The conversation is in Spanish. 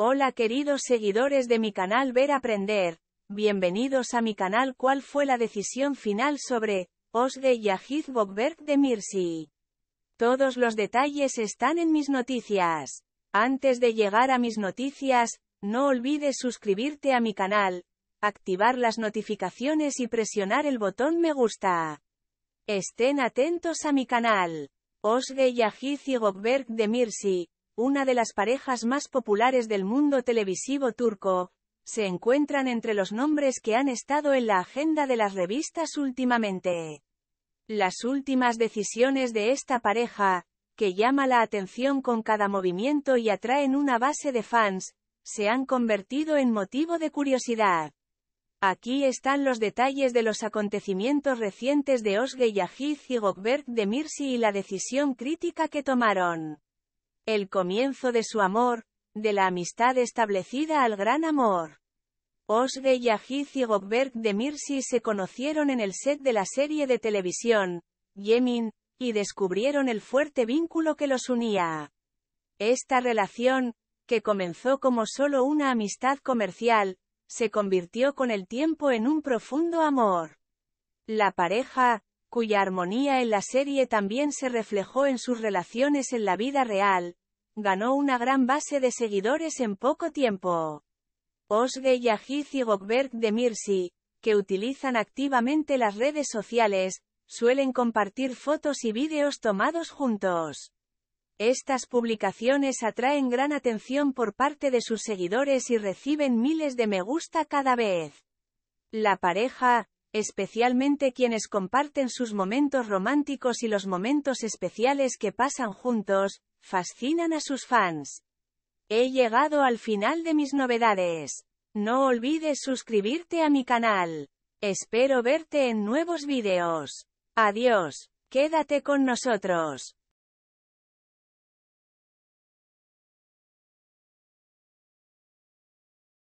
Hola queridos seguidores de mi canal Ver Aprender, bienvenidos a mi canal ¿Cuál fue la decisión final sobre Osge Yagiz Bogberg de Mirsi? Todos los detalles están en mis noticias. Antes de llegar a mis noticias, no olvides suscribirte a mi canal, activar las notificaciones y presionar el botón me gusta. Estén atentos a mi canal. Osge Yagiz y Bogberg de Mirsi, una de las parejas más populares del mundo televisivo turco, se encuentran entre los nombres que han estado en la agenda de las revistas últimamente. Las últimas decisiones de esta pareja, que llama la atención con cada movimiento y atraen una base de fans, se han convertido en motivo de curiosidad. Aquí están los detalles de los acontecimientos recientes de Osge Yahid y Gokberg de Mirsi y la decisión crítica que tomaron el comienzo de su amor, de la amistad establecida al gran amor. Osge Ajiz y Gokberg de Mirsi se conocieron en el set de la serie de televisión, Yemin, y descubrieron el fuerte vínculo que los unía. Esta relación, que comenzó como solo una amistad comercial, se convirtió con el tiempo en un profundo amor. La pareja, cuya armonía en la serie también se reflejó en sus relaciones en la vida real, ganó una gran base de seguidores en poco tiempo. Osge Yajiz y Gokberg de Mirsi, que utilizan activamente las redes sociales, suelen compartir fotos y vídeos tomados juntos. Estas publicaciones atraen gran atención por parte de sus seguidores y reciben miles de me gusta cada vez. La pareja, especialmente quienes comparten sus momentos románticos y los momentos especiales que pasan juntos, fascinan a sus fans. He llegado al final de mis novedades. No olvides suscribirte a mi canal. Espero verte en nuevos videos. Adiós. Quédate con nosotros.